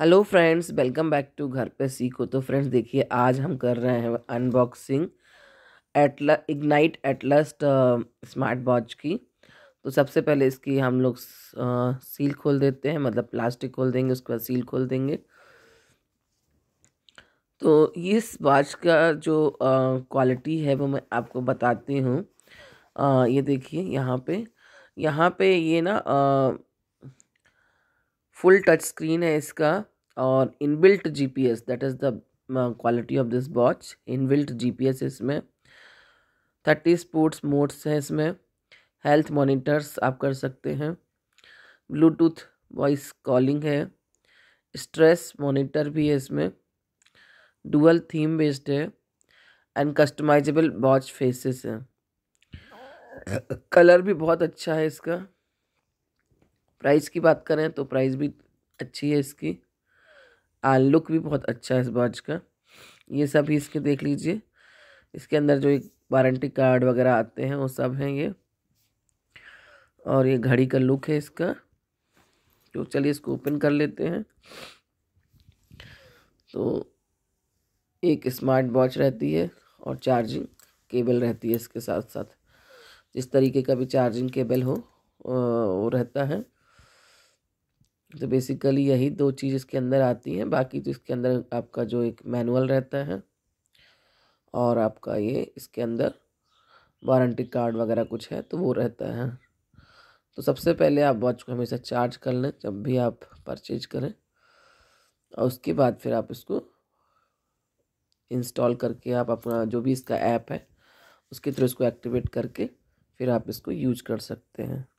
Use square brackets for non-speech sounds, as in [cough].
hello friends welcome back to Ghar Pe सीखो तो friends देखिए आज हम कर रहे हैं अनबॉक्सिंग एटला इग्नाइट एटलस्ट स्मार्ट वॉच की तो सबसे पहले इसकी हम लोग सील खोल देते हैं मतलब प्लास्टिक खोल देंगे उसके बाद सील खोल देंगे तो इस वॉच का जो क्वालिटी है वो मैं आपको बताती हूँ ये देखिए यहाँ पे यहाँ पे ये ना फुल टच स्क्रीन है इसका और inbuilt GPS that is the quality of this watch inbuilt GPS इसमें थर्टी स्पोर्ट्स मोड्स हैं इसमें हेल्थ मॉनिटर्स आप कर सकते हैं ब्लूटूथ वॉइस कॉलिंग है स्ट्रेस मॉनिटर भी है इसमें डुअल थीम बेस्ड है एंड कस्टमाइजेबल वॉच फेसेस हैं कलर [coughs] भी बहुत अच्छा है इसका प्राइस की बात करें तो प्राइस भी अच्छी है इसकी आ लुक भी बहुत अच्छा है इस वॉच का ये सब ही इसके देख लीजिए इसके अंदर जो एक वारंटी कार्ड वगैरह आते हैं वो सब हैं ये और ये घड़ी का लुक है इसका तो चलिए इसको ओपन कर लेते हैं तो एक स्मार्ट वॉच रहती है और चार्जिंग केबल रहती है इसके साथ साथ जिस तरीके का भी चार्जिंग केबल हो वो रहता है तो बेसिकली यही दो चीज़ इसके अंदर आती हैं बाकी तो इसके अंदर आपका जो एक मैनुअल रहता है और आपका ये इसके अंदर वारंटी कार्ड वगैरह कुछ है तो वो रहता है तो सबसे पहले आप वॉच को हमेशा चार्ज कर लें जब भी आप परचेज करें और उसके बाद फिर आप इसको इंस्टॉल करके आप अपना जो भी इसका ऐप है उसके थ्रू इसको एक्टिवेट करके फिर आप इसको यूज कर सकते हैं